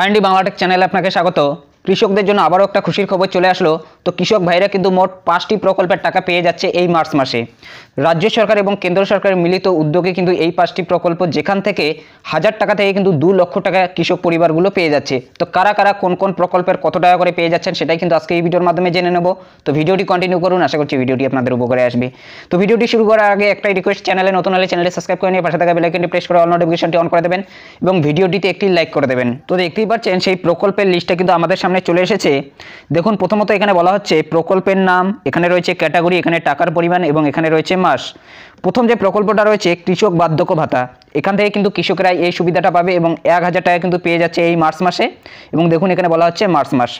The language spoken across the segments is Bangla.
আর বাংলাটেক চ্যানেলে আপনাকে স্বাগত কৃষকদের জন্য আবারও একটা খুশির খবর চলে আসলো তো কৃষক ভাইরা কিন্তু মোট পাঁচটি প্রকল্পের টাকা পেয়ে যাচ্ছে এই মার্চ মাসে রাজ্য সরকার এবং কেন্দ্র সরকারের মিলিত উদ্যোগে কিন্তু এই পাঁচটি প্রকল্প যেখান থেকে হাজার টাকা থেকে কিন্তু দু লক্ষ টাকা কৃষক পরিবারগুলো পেয়ে যাচ্ছে তো কারা কারা কোন কোন প্রকল্পের কত টাকা করে পেয়ে যাচ্ছেন সেটাই কিন্তু আজকে এই ভিডিওর মাধ্যমে জেনে নেব তো ভিডিওটি কন্টিনিউ করুন আশা করছি ভিডিওটি আপনাদের উপকারে আসবে তো ভিডিওটি শুরু করার আগে একটাই রিকোয়েস্ট চ্যানেলে নতুন হলে চ্যানেলে সাবস্ক্রাইব করে নিয়ে পাশে থাকা বেলাইকনটি প্রেস করে অল নোটিফিকেশনটি অন করে দেবেন এবং ভিডিওটিতে একটি লাইক করে দেবেন তো দেখতেই পাচ্ছেন সেই প্রকল্পের লিস্টটা কিন্তু আমাদের সামনে এখানে চলে এসেছে দেখুন প্রথমত এখানে বলা হচ্ছে প্রকল্পের নাম এখানে রয়েছে ক্যাটাগরি এখানে টাকার পরিমাণ এবং এখানে রয়েছে মাস প্রথম যে প্রকল্পটা রয়েছে কৃষক বার্ধক্য ভাতা এখান থেকে কিন্তু কৃষকরা এই সুবিধাটা পাবে এবং এক হাজার টাকা কিন্তু পেয়ে যাচ্ছে এই মার্চ মাসে এবং দেখুন এখানে বলা হচ্ছে মার্চ মাস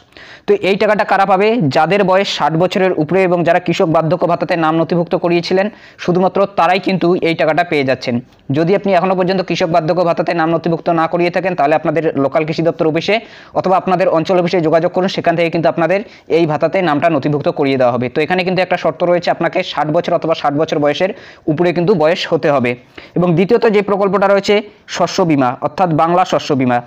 তো এই টাকাটা কারা পাবে যাদের বয়স ষাট বছরের উপরে এবং যারা কৃষক বার্ধক্য ভাতাতে নাম নথিভুক্ত করিয়েছিলেন শুধুমাত্র তারাই কিন্তু এই টাকাটা পেয়ে যাচ্ছেন যদি আপনি এখনও পর্যন্ত কৃষক বার্ধক্য ভাতাতে নাম নথিভুক্ত না করিয়ে থাকেন তাহলে আপনাদের লোকাল কৃষি দপ্তর অফিসে অথবা আপনাদের অঞ্চল অফিসে যোগাযোগ করুন সেখান থেকে কিন্তু আপনাদের এই ভাতাতে নামটা নথিভুক্ত করিয়ে দেওয়া হবে তো এখানে কিন্তু একটা শর্ত রয়েছে আপনাকে ষাট বছর অথবা ষাট বছর বয়সের উপরে কিন্তু বয়স হতে হবে এবং দ্বিতীয়ত যে প্রকল্পটা রয়েছে শস্য বিমা অর্থাৎ বাংলা শস্য বিমা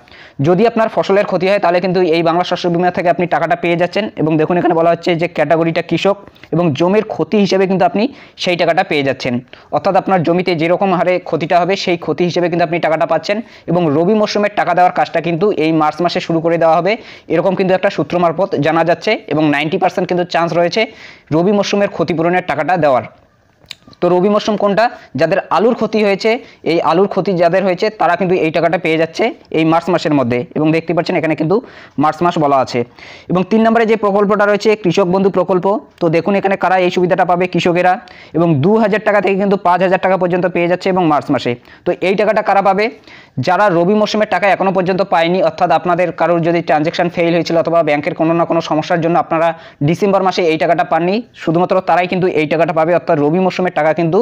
যদি আপনার ফসলের ক্ষতি হয় তাহলে কিন্তু এই বাংলা শস্য বিমা থেকে আপনি টাকাটা পেয়ে যাচ্ছেন এবং দেখুন এখানে বলা হচ্ছে যে ক্যাটাগরিটা কৃষক এবং জমির ক্ষতি হিসেবে কিন্তু আপনি সেই টাকাটা পেয়ে যাচ্ছেন অর্থাৎ আপনার জমিতে যেরকম হারে ক্ষতিটা হবে সেই ক্ষতি হিসেবে কিন্তু আপনি টাকাটা পাচ্ছেন এবং রবি মরশুমের টাকা দেওয়ার কাজটা কিন্তু এই মার্চ মাসে শুরু করে দেওয়া হবে এরকম কিন্তু একটা সূত্র মারফত জানা যাচ্ছে এবং নাইনটি পার্সেন্ট কিন্তু চান্স রয়েছে রবি মরশুমের ক্ষতিপূরণের টাকাটা দেওয়ার তো রবি মরশুম কোনটা যাদের আলুর ক্ষতি হয়েছে এই আলুর ক্ষতি যাদের হয়েছে তারা কিন্তু এই টাকাটা পেয়ে যাচ্ছে এই মার্চ মাসের মধ্যে এবং দেখতে পাচ্ছেন এখানে কিন্তু মার্চ মাস বলা আছে এবং তিন নম্বরে যে প্রকল্পটা রয়েছে কৃষক বন্ধু প্রকল্প তো দেখুন এখানে কারা এই সুবিধাটা পাবে কৃষকেরা এবং দু হাজার টাকা থেকে কিন্তু পাঁচ হাজার টাকা পর্যন্ত পেয়ে যাচ্ছে এবং মার্চ মাসে তো এই টাকাটা কারা পাবে যারা রবি মরশুমের টাকা এখনও পর্যন্ত পায়নি অর্থাৎ আপনাদের কারোর যদি ট্রানজ্যাকশান ফেল হয়েছিল অথবা ব্যাংকের কোনো না কোনো সমস্যার জন্য আপনারা ডিসেম্বর মাসে এই টাকাটা পাননি শুধুমাত্র তারাই কিন্তু এই টাকাটা পাবে অর্থাৎ রবি মরশুমের টাকা কিন্তু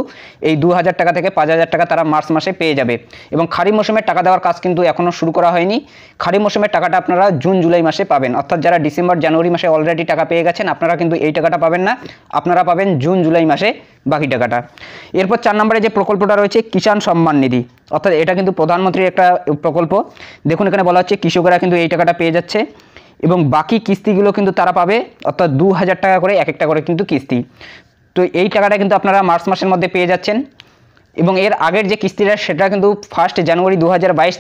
এই দু হাজার টাকা থেকে পাঁচ হাজার টাকা তারা মার্চ মাসে পেয়ে যাবে এবং খারিফ মৌসুমের টাকা দেওয়ার কাজ কিন্তু এখনও শুরু করা হয়নি খারিফ মৌসুমের টাকাটা আপনারা জুন জুলাই মাসে পাবেন অর্থাৎ যারা ডিসেম্বর জানুয়ারি মাসে অলরেডি টাকা পেয়ে গেছেন আপনারা কিন্তু এই টাকাটা পাবেন না আপনারা পাবেন জুন জুলাই মাসে বাকি টাকাটা এরপর চার নম্বরে যে প্রকল্পটা রয়েছে কিষাণ সম্মান নিধি অর্থাৎ এটা কিন্তু প্রধানমন্ত্রীর একটা প্রকল্প দেখুন এখানে বলা হচ্ছে কৃষকেরা কিন্তু এই টাকাটা পেয়ে যাচ্ছে এবং বাকি কিস্তিগুলো কিন্তু তারা পাবে অর্থাৎ দু হাজার টাকা করে এক একটা করে কিন্তু কিস্তি তো এই টাকাটা কিন্তু আপনারা মার্চ মাসের মধ্যে পেয়ে যাচ্ছেন এবং এর আগের যে কিস্তিটা সেটা কিন্তু ফার্স্ট জানুয়ারি দু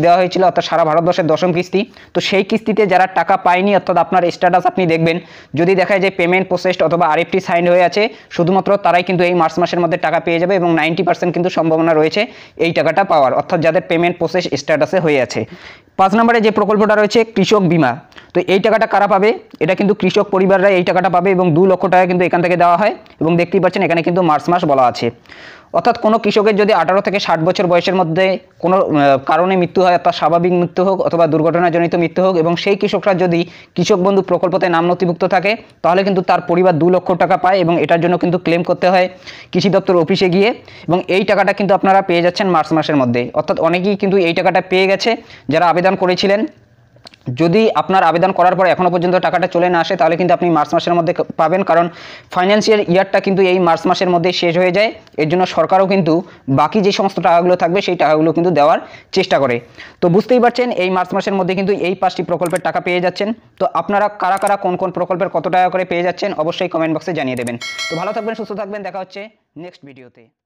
দেওয়া হয়েছিল অর্থাৎ সারা ভারতবর্ষের দশম কিস্তি তো সেই কিস্তিতে যারা টাকা পায়নি অর্থাৎ আপনার স্ট্যাটাস আপনি দেখবেন যদি দেখায় যে পেমেন্ট প্রসেসড অথবা আরেকটি সাইন হয়ে আছে শুধুমাত্র তারাই কিন্তু এই মার্চ মাসের মধ্যে টাকা পেয়ে যাবে এবং নাইনটি পার্সেন্ট কিন্তু সম্ভাবনা রয়েছে এই টাকাটা পাওয়ার অর্থাৎ যাদের পেমেন্ট প্রসেস স্ট্যাটাসে হয়ে আছে পাঁচ নম্বরে যে প্রকল্পটা রয়েছে কৃষক বিমা তো এই টাকাটা কারা পাবে এটা কিন্তু কৃষক পরিবাররা এই টাকাটা পাবে এবং দু লক্ষ টাকা কিন্তু এখান থেকে দেওয়া হয় এবং দেখতেই পাচ্ছেন এখানে কিন্তু মার্চ মাস বলা আছে অর্থাৎ কোনো কৃষকের যদি আঠারো থেকে ষাট বছর বয়সের মধ্যে কোনো কারণে মৃত্যু হয় অর্থাৎ স্বাভাবিক মৃত্যু হোক অথবা দুর্ঘটনাজনিত মৃত্যু হোক এবং সেই কৃষকরা যদি কৃষক বন্ধু প্রকল্পতে নাম নথিভুক্ত থাকে তাহলে কিন্তু তার পরিবার দু লক্ষ টাকা পায় এবং এটার জন্য কিন্তু ক্লেম করতে হয় কৃষি দপ্তর অফিসে গিয়ে এবং এই টাকাটা কিন্তু আপনারা পেয়ে যাচ্ছেন মার্চ মাসের মধ্যে অর্থাৎ অনেকেই কিন্তু এই টাকাটা পেয়ে গেছে যারা আবেদন করেছিলেন যদি আপনার আবেদন করার পর এখনও পর্যন্ত টাকাটা চলে না আসে তাহলে কিন্তু আপনি মার্চ মাসের মধ্যে পাবেন কারণ ফাইন্যান্সিয়াল ইয়ারটা কিন্তু এই মার্চ মাসের মধ্যে শেষ হয়ে যায় এর জন্য সরকারও কিন্তু বাকি যে সমস্ত টাকাগুলো থাকবে সেই টাকাগুলো কিন্তু দেওয়ার চেষ্টা করে তো বুঝতেই পারছেন এই মার্চ মাসের মধ্যে কিন্তু এই পাঁচটি প্রকল্পের টাকা পেয়ে যাচ্ছেন তো আপনারা কারা কারা কোন কোন প্রকল্পের কত টাকা করে পেয়ে যাচ্ছেন অবশ্যই কমেন্ট বক্সে জানিয়ে দেবেন তো ভালো থাকবেন সুস্থ থাকবেন দেখা হচ্ছে নেক্সট ভিডিওতে